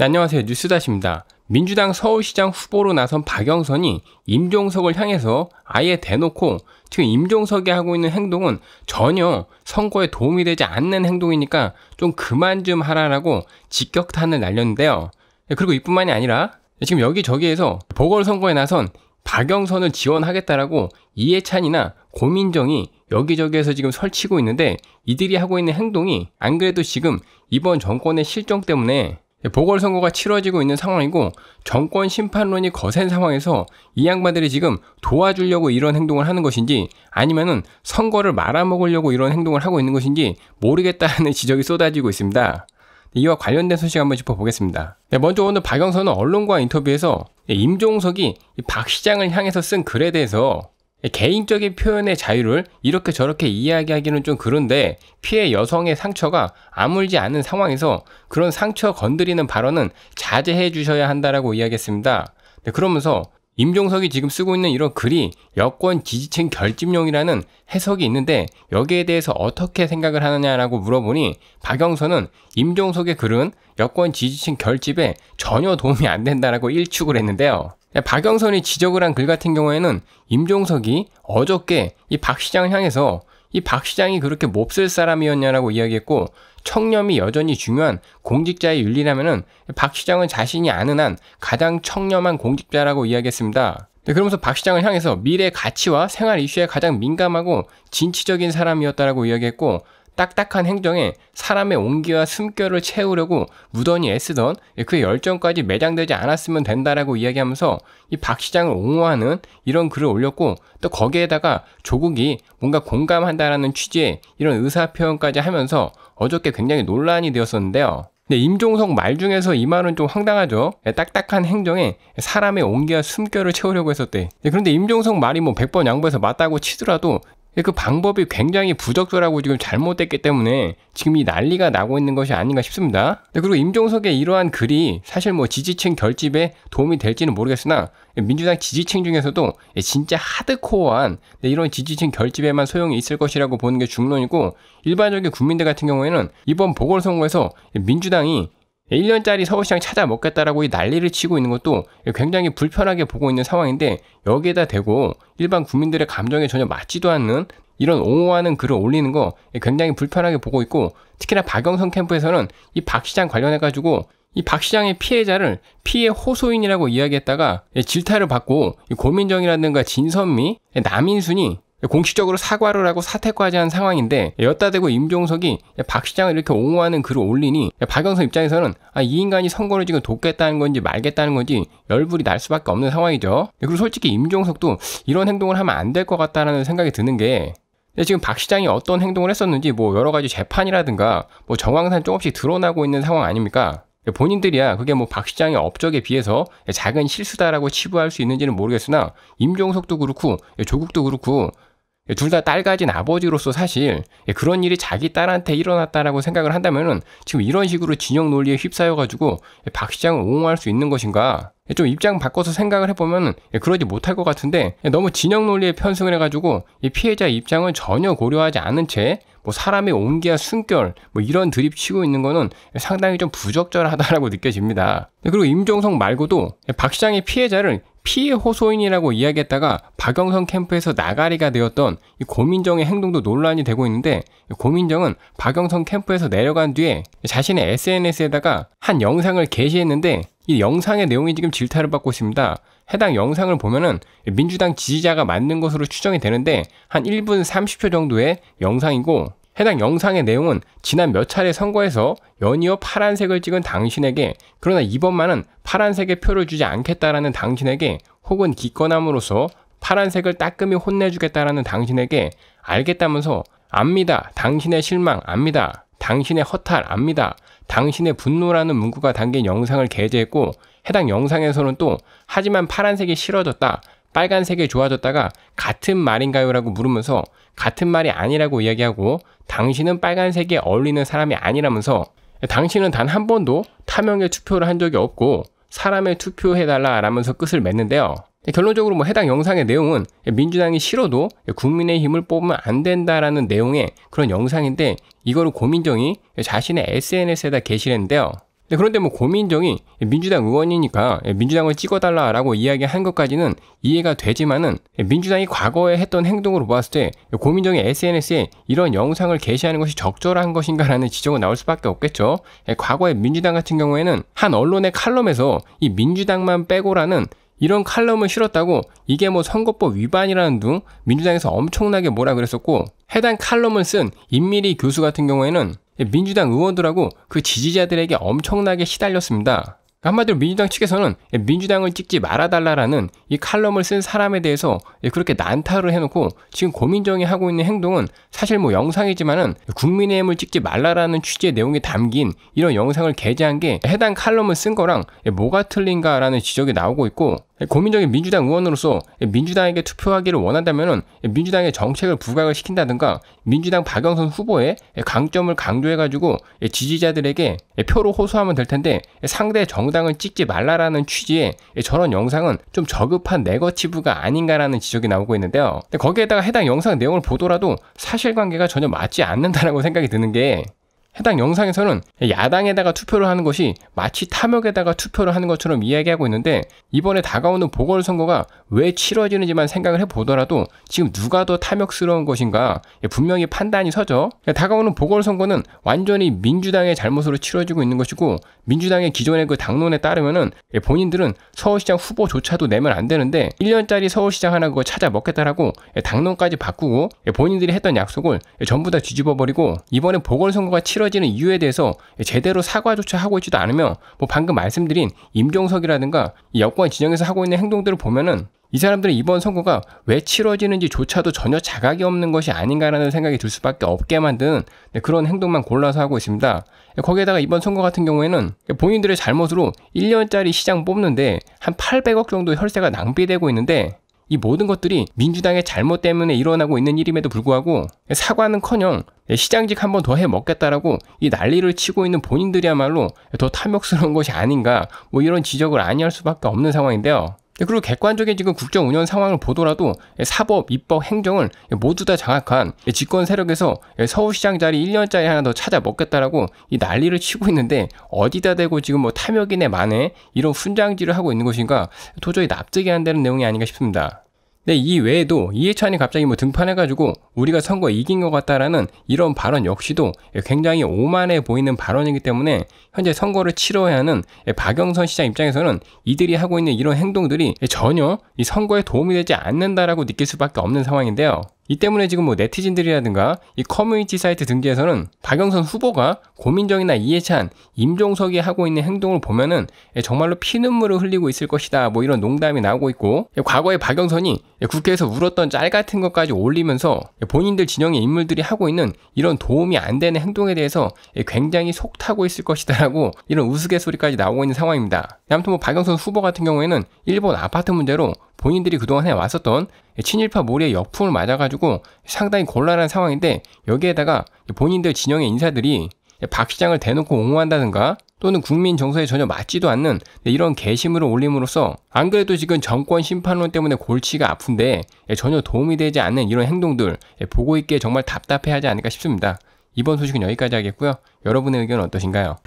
네, 안녕하세요. 뉴스다시입니다. 민주당 서울시장 후보로 나선 박영선이 임종석을 향해서 아예 대놓고 지금 임종석이 하고 있는 행동은 전혀 선거에 도움이 되지 않는 행동이니까 좀 그만 좀 하라라고 직격탄을 날렸는데요. 네, 그리고 이뿐만이 아니라 지금 여기저기에서 보궐선거에 나선 박영선을 지원하겠다라고 이해찬이나 고민정이 여기저기에서 지금 설치고 있는데 이들이 하고 있는 행동이 안 그래도 지금 이번 정권의 실정 때문에 예, 보궐선거가 치러지고 있는 상황이고 정권 심판론이 거센 상황에서 이 양반들이 지금 도와주려고 이런 행동을 하는 것인지 아니면은 선거를 말아먹으려고 이런 행동을 하고 있는 것인지 모르겠다는 지적이 쏟아지고 있습니다. 이와 관련된 소식 한번 짚어보겠습니다. 예, 먼저 오늘 박영선은 언론과 인터뷰에서 예, 임종석이 박 시장을 향해서 쓴 글에 대해서 개인적인 표현의 자유를 이렇게 저렇게 이야기하기는 좀 그런데 피해 여성의 상처가 아물지 않은 상황에서 그런 상처 건드리는 발언은 자제해 주셔야 한다라고 이야기했습니다. 네, 그러면서 임종석이 지금 쓰고 있는 이런 글이 여권 지지층 결집용이라는 해석이 있는데 여기에 대해서 어떻게 생각을 하느냐라고 물어보니 박영선은 임종석의 글은 여권 지지층 결집에 전혀 도움이 안 된다라고 일축을 했는데요. 네, 박영선이 지적을 한 글 같은 경우에는 임종석이 어저께 이 박 시장을 향해서 이 박 시장이 그렇게 몹쓸 사람이었냐라고 이야기했고 청렴이 여전히 중요한 공직자의 윤리라면은 박 시장은 자신이 아는 한 가장 청렴한 공직자라고 이야기했습니다. 네, 그러면서 박 시장을 향해서 미래 가치와 생활 이슈에 가장 민감하고 진취적인 사람이었다라고 이야기했고 딱딱한 행정에 사람의 온기와 숨결을 채우려고 무던히 애쓰던 그 열정까지 매장되지 않았으면 된다라고 이야기하면서 이 박 시장을 옹호하는 이런 글을 올렸고 또 거기에다가 조국이 뭔가 공감한다라는 취지의 이런 의사 표현까지 하면서 어저께 굉장히 논란이 되었었는데요. 근데 네, 임종석 말 중에서 이 말은 좀 황당하죠. 네, 딱딱한 행정에 사람의 온기와 숨결을 채우려고 했었대. 네, 그런데 임종석 말이 뭐 100번 양보해서 맞다고 치더라도 예, 그 방법이 굉장히 부적절하고 지금 잘못됐기 때문에 지금 이 난리가 나고 있는 것이 아닌가 싶습니다. 네, 그리고 임종석의 이러한 글이 사실 뭐 지지층 결집에 도움이 될지는 모르겠으나 예, 민주당 지지층 중에서도 예, 진짜 하드코어한 네, 이런 지지층 결집에만 소용이 있을 것이라고 보는 게 중론이고 일반적인 국민들 같은 경우에는 이번 보궐선거에서 민주당이 1년짜리 서울시장 찾아 먹겠다라고 난리를 치고 있는 것도 굉장히 불편하게 보고 있는 상황인데 여기에다 대고 일반 국민들의 감정에 전혀 맞지도 않는 이런 옹호하는 글을 올리는 거 굉장히 불편하게 보고 있고 특히나 박영선 캠프에서는 이 박 시장 관련해 가지고 이 박 시장의 피해자를 피해 호소인이라고 이야기했다가 질타를 받고 고민정이라든가 진선미, 남인순이 공식적으로 사과를 하고 사퇴까지 한 상황인데 여따 대고 임종석이 박 시장을 이렇게 옹호하는 글을 올리니 박영석 입장에서는 아, 이 인간이 선거를 지금 돕겠다는 건지 말겠다는 건지 열불이 날 수밖에 없는 상황이죠. 예, 그리고 솔직히 임종석도 이런 행동을 하면 안 될 것 같다라는 생각이 드는 게 지금 박 시장이 어떤 행동을 했었는지 뭐 여러 가지 재판이라든가 뭐 정황상 조금씩 드러나고 있는 상황 아닙니까? 예, 본인들이야 그게 뭐 박 시장의 업적에 비해서 예, 작은 실수다라고 치부할 수 있는지는 모르겠으나 임종석도 그렇고 조국도 그렇고 예, 둘다 딸 가진 아버지로서 사실 예, 그런 일이 자기 딸한테 일어났다라고 생각을 한다면은 지금 이런 식으로 진영 논리에 휩싸여가지고 예, 박 시장을 옹호할 수 있는 것인가? 좀 입장 바꿔서 생각을 해보면 그러지 못할 것 같은데 너무 진영 논리에 편승을 해가지고 피해자 입장을 전혀 고려하지 않은 채 뭐 사람의 온기와 숨결 뭐 이런 드립 치고 있는 거는 상당히 좀 부적절하다라고 느껴집니다. 네, 그리고 임종석 말고도 박 시장의 피해자를 피해 호소인이라고 이야기했다가 박영선 캠프에서 나가리가 되었던 이 고민정의 행동도 논란이 되고 있는데 고민정은 박영선 캠프에서 내려간 뒤에 자신의 SNS에다가 한 영상을 게시했는데 이 영상의 내용이 지금 질타를 받고 있습니다. 해당 영상을 보면은 민주당 지지자가 맞는 것으로 추정이 되는데 한 1분 30초 정도의 영상이고 해당 영상의 내용은 지난 몇 차례 선거에서 연이어 파란색을 찍은 당신에게 그러나 이번만은 파란색의 표를 주지 않겠다라는 당신에게 혹은 기권함으로써 파란색을 따끔히 혼내주겠다라는 당신에게 알겠다면서 압니다. 당신의 실망 압니다. 당신의 허탈 압니다. 당신의 분노라는 문구가 담긴 영상을 게재했고 해당 영상에서는 또 하지만 파란색이 싫어졌다. 빨간색이 좋아졌다가 같은 말인가요? 라고 물으면서 같은 말이 아니라고 이야기하고 당신은 빨간색에 어울리는 사람이 아니라면서 당신은 단 한 번도 타명의 투표를 한 적이 없고 사람의 투표해달라 라면서 끝을 맺는데요. 결론적으로 뭐 해당 영상의 내용은 민주당이 싫어도 국민의힘을 뽑으면 안 된다라는 내용의 그런 영상인데 이거를 고민정이 자신의 SNS에다 게시했는데요. 를 그런데 뭐 고민정이 민주당 의원이니까 민주당을 찍어달라라고 이야기한 것까지는 이해가 되지만은 민주당이 과거에 했던 행동으로 봤을 때 고민정이 SNS에 이런 영상을 게시하는 것이 적절한 것인가라는 지적은 나올 수밖에 없겠죠. 예, 과거에 민주당 같은 경우에는 한 언론의 칼럼에서 이 민주당만 빼고라는 이런 칼럼을 실었다고 이게 뭐 선거법 위반이라는 둥 민주당에서 엄청나게 뭐라 그랬었고 해당 칼럼을 쓴 임미리 교수 같은 경우에는 민주당 의원들하고 그 지지자들에게 엄청나게 시달렸습니다. 한마디로 민주당 측에서는 민주당을 찍지 말아달라라는 이 칼럼을 쓴 사람에 대해서 그렇게 난타를 해놓고 지금 고민정이 하고 있는 행동은 사실 뭐 영상이지만은 국민의힘을 찍지 말라라는 취지의 내용이 담긴 이런 영상을 게재한 게 해당 칼럼을 쓴 거랑 뭐가 틀린가라는 지적이 나오고 있고 고민적인 민주당 의원으로서 민주당에게 투표하기를 원한다면 민주당의 정책을 부각을 시킨다든가 민주당 박영선 후보의 강점을 강조해가지고 지지자들에게 표로 호소하면 될 텐데 상대 정당을 찍지 말라라는 취지의 저런 영상은 좀 저급한 네거티브가 아닌가라는 지적이 나오고 있는데요. 거기에다가 해당 영상 내용을 보더라도 사실관계가 전혀 맞지 않는다라고 생각이 드는 게 해당 영상에서는 야당에다가 투표를 하는 것이 마치 탐욕에다가 투표를 하는 것처럼 이야기하고 있는데 이번에 다가오는 보궐선거가 왜 치러지는지만 생각을 해보더라도 지금 누가 더 탐욕스러운 것인가 분명히 판단이 서죠. 다가오는 보궐선거는 완전히 민주당의 잘못으로 치러지고 있는 것이고 민주당의 기존의 그 당론에 따르면은 본인들은 서울시장 후보조차도 내면 안 되는데 1년짜리 서울시장 하나 그거 찾아 먹겠다라고 당론까지 바꾸고 본인들이 했던 약속을 전부 다 뒤집어버리고 이번에 보궐선거가 치러 헤어지는 이유에 대해서 제대로 사과조차 하고 있지도 않으며 뭐 방금 말씀드린 임종석이라든가 여권 진영에서 하고 있는 행동들을 보면은 이 사람들은 이번 선거가 왜 치러지는지조차도 전혀 자각이 없는 것이 아닌가라는 생각이 들 수밖에 없게 만든 네, 그런 행동만 골라서 하고 있습니다. 거기에다가 이번 선거 같은 경우에는 본인들의 잘못으로 1년짜리 시장 뽑는데 한 800억 정도 혈세가 낭비되고 있는데 이 모든 것들이 민주당의 잘못 때문에 일어나고 있는 일임에도 불구하고 사과는커녕 시장직 한번 더 해 먹겠다라고 이 난리를 치고 있는 본인들이야말로 더 탐욕스러운 것이 아닌가 뭐 이런 지적을 아니할 수밖에 없는 상황인데요. 네, 그리고 객관적인 지금 국정 운영 상황을 보더라도 예, 사법, 입법, 행정을 예, 모두 다 장악한 예, 집권 세력에서 서울시장 자리 1년짜리 하나 더 찾아 먹겠다라고 이 난리를 치고 있는데 어디다 대고 지금 뭐탐욕이네 만에 이런 훈장질을 하고 있는 것인가 도저히 납득이 안 되는 내용이 아닌가 싶습니다. 근데 네, 이 외에도 이해찬이 갑자기 뭐 등판해가지고 우리가 선거 이긴 것 같다라는 이런 발언 역시도 굉장히 오만해 보이는 발언이기 때문에 현재 선거를 치러야 하는 박영선 시장 입장에서는 이들이 하고 있는 이런 행동들이 전혀 이 선거에 도움이 되지 않는다라고 느낄 수밖에 없는 상황인데요. 이 때문에 지금 뭐 네티즌들이라든가 이 커뮤니티 사이트 등지에서는 박영선 후보가 고민정이나 이해찬, 임종석이 하고 있는 행동을 보면은 예, 정말로 피눈물을 흘리고 있을 것이다 뭐 이런 농담이 나오고 있고 예, 과거에 박영선이 예, 국회에서 울었던 짤 같은 것까지 올리면서 본인들 진영의 인물들이 하고 있는 이런 도움이 안 되는 행동에 대해서 굉장히 속 타고 있을 것이다라고 이런 우스갯소리까지 나오고 있는 상황입니다. 아무튼 뭐 박영선 후보 같은 경우에는 일본 아파트 문제로 본인들이 그동안 해왔었던 친일파 몰이의 역풍을 맞아가지고 상당히 곤란한 상황인데 여기에다가 본인들 진영의 인사들이 박 시장을 대놓고 옹호한다든가 또는 국민 정서에 전혀 맞지도 않는 네, 이런 게시물을 올림으로써 안 그래도 지금 정권 심판론 때문에 골치가 아픈데 전혀 도움이 되지 않는 이런 행동들 보고 있기에 정말 답답해하지 않을까 싶습니다. 이번 소식은 여기까지 하겠고요. 여러분의 의견은 어떠신가요?